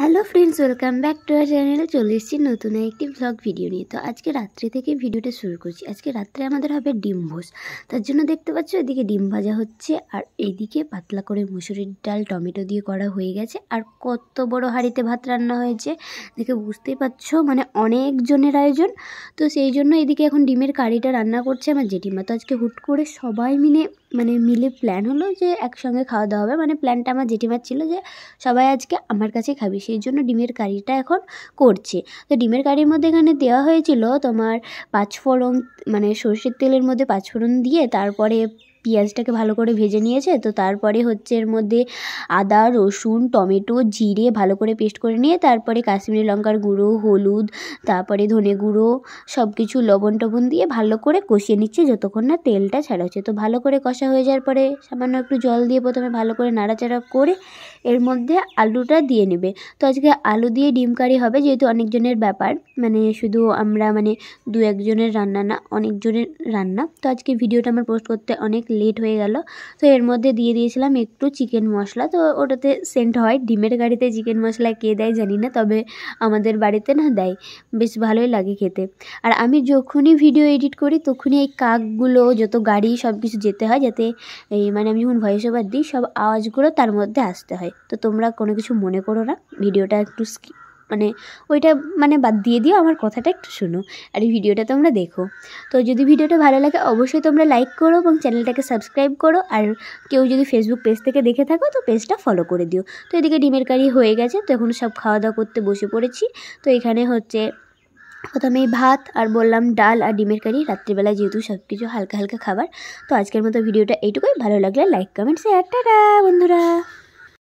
hello friends welcome back to our চ্যানেলে চলে এসেছি নতুন একটি ব্লগ ভিডিও নিয়ে তো আজকে রাত্রি থেকে ভিডিওটা শুরু করছি আজকে রাত্রে আমাদের হবে ডিম ভোজ তার জন্য দেখতে পাচ্ছ এদিকে ডিম ভাজা হচ্ছে আর এদিকে পাতলা করে মুসুরির ডাল টমেটো দিয়ে করা হয়ে গেছে আর কত বড় হাঁড়িতে ভাত রান্না হয়েছে দেখে বুঝতেই পারছ মানে অনেকজনের আয়োজন তো সেই জন্য এদিকে এখন ডিমের কারিটা রান্না করছে আমার জেঠিমা তো আজকে হুট করে সবাই মিলে মানে মিলে প্ল্যান হলো যে একসঙ্গে খাওয়া দাওয়া হবে মানে প্ল্যানটা আমার জেঠিমার ছিল যে সবাই আজকে আমার কাছে খাবি সেই জন্য ডিমের কারিটা এখন করছে তো ডিমের কারির মধ্যে এখানে দেওয়া হয়েছিল তোমার পাঁচফোড়ন মানে সর্ষের তেলের মধ্যে পাঁচফোড়ন দিয়ে তারপরে পেঁয়াজটাকে ভালো করে ভেজে নিয়েছে তো তারপরে হচ্ছে এর মধ্যে আদা রসুন টমেটো জিরে ভালো করে পেস্ট করে নিয়ে তারপরে কাশ্মীরি লঙ্কার গুঁড়ো হলুদ তারপরে ধনে গুঁড়ো সব কিছু লবণ টবণ দিয়ে ভালো করে কষিয়ে নিচ্ছে যতক্ষণ না তেলটা ছাড়া হচ্ছে তো ভালো করে কষা হয়ে যাওয়ার পরে সামান্য একটু জল দিয়ে প্রথমে ভালো করে নাড়াচাড়া করে এর মধ্যে আলুটা দিয়ে নেবে তো আজকে আলু দিয়ে ডিম কারি হবে যেহেতু অনেকজনের ব্যাপার মানে শুধু আমরা মানে দু একজনের রান্না না অনেকজনের রান্না তো আজকে ভিডিওটা আমার পোস্ট করতে অনেক লেট হয়ে গেল তো এর মধ্যে দিয়ে দিয়েছিলাম একটু চিকেন মশলা তো ওটাতে সেন্ট হয় ডিমের গাড়িতে চিকেন মশলা কে দেয় জানি না তবে আমাদের বাড়িতে না দেয় বেশ ভালোই লাগে খেতে আর আমি যখনই ভিডিও এডিট করি তখনই এই কাকগুলো যত গাড়ি সব কিছু যেতে হয় যাতে এই মানে আমি যখন ভয়েস ওভার দিই সব আওয়াজগুলো তার মধ্যে আসতে হয় তো তোমরা কোনো কিছু মনে করো না ভিডিওটা একটু স্কিপ মানে ওইটা মানে বাদ দিয়ে দিও আমার কথাটা একটু শোনো আর এই ভিডিওটা তোমরা দেখো তো যদি ভিডিওটা ভালো লাগে অবশ্যই তোমরা লাইক করো এবং চ্যানেলটাকে সাবস্ক্রাইব করো আর কেউ যদি ফেসবুক পেজ থেকে দেখে থাকো তো পেজটা ফলো করে দিও তো এদিকে ডিমের কারি হয়ে গেছে তো এখন সব খাওয়া দাওয়া করতে বসে পড়েছি তো এখানে হচ্ছে প্রথমে ভাত আর বললাম ডাল আর ডিমের কারি রাত্রিবেলা যেহেতু সব কিছু হালকা হালকা খাবার তো আজকের মতো ভিডিওটা এইটুকুই ভালো লাগলে লাইক কমেন্ট শেয়ার টাটা বন্ধুরা